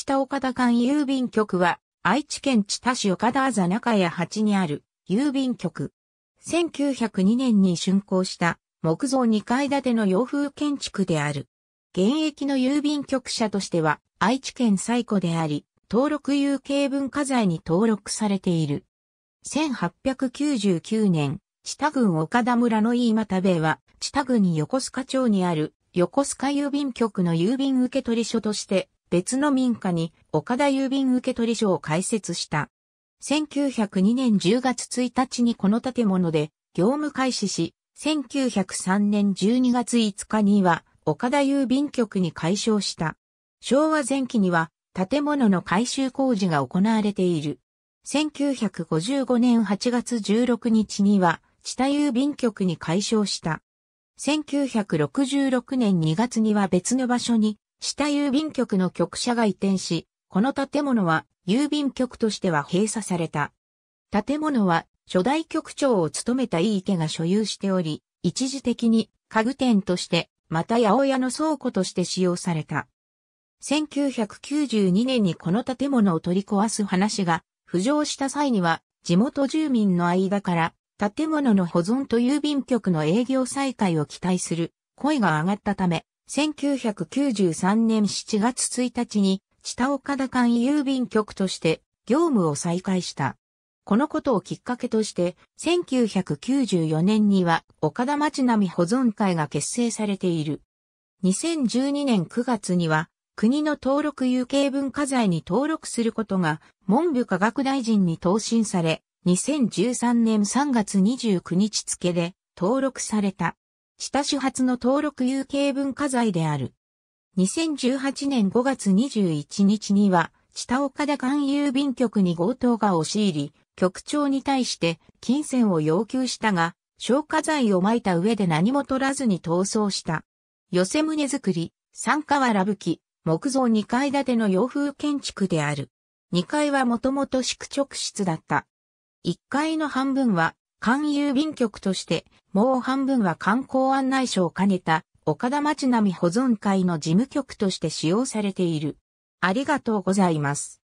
知多岡田間郵便局は、愛知県知多市岡田あざ中屋8にある郵便局。1902年に竣工した木造2階建ての洋風建築である。現役の郵便局舎としては愛知県最古であり、登録有形文化財に登録されている。1899年、知多郡岡田村の飯又部は、知多郡横須賀町にある横須賀郵便局の郵便受取所として別の民家に岡田郵便受取所を開設した。1902年10月1日にこの建物で業務開始し、1903年12月5日には岡田郵便局に改称した。昭和前期には建物の改修工事が行われている。1955年8月16日には知郵便局に改称した。1966年2月には別の場所に下郵便局の局舎が移転し、この建物は郵便局としては閉鎖された。建物は初代局長を務めた井伊家が所有しており、一時的に家具店として、また八百屋の倉庫として使用された。1992年にこの建物を取り壊す話が浮上した際には、地元住民の間から建物の保存と郵便局の営業再開を期待する声が上がったため、1993年7月1日に、下岡田間郵便局として業務を再開した。このことをきっかけとして、1994年には岡田町並保存会が結成されている。2012年9月には、国の登録有形文化財に登録することが文部科学大臣に答申され、2013年3月29日付で登録された。下主発の登録有形文化財である。2018年5月21日には、下岡田間郵便局に強盗が押し入り、局長に対して金銭を要求したが、消火剤を撒いた上で何も取らずに逃走した。寄せ胸作り、三瓦吹き、木造2階建ての洋風建築である。2階はもともと宿直室だった。1階の半分は関郵便局として、もう半分は観光案内所を兼ねた、岡田町並保存会の事務局として使用されている。ありがとうございます。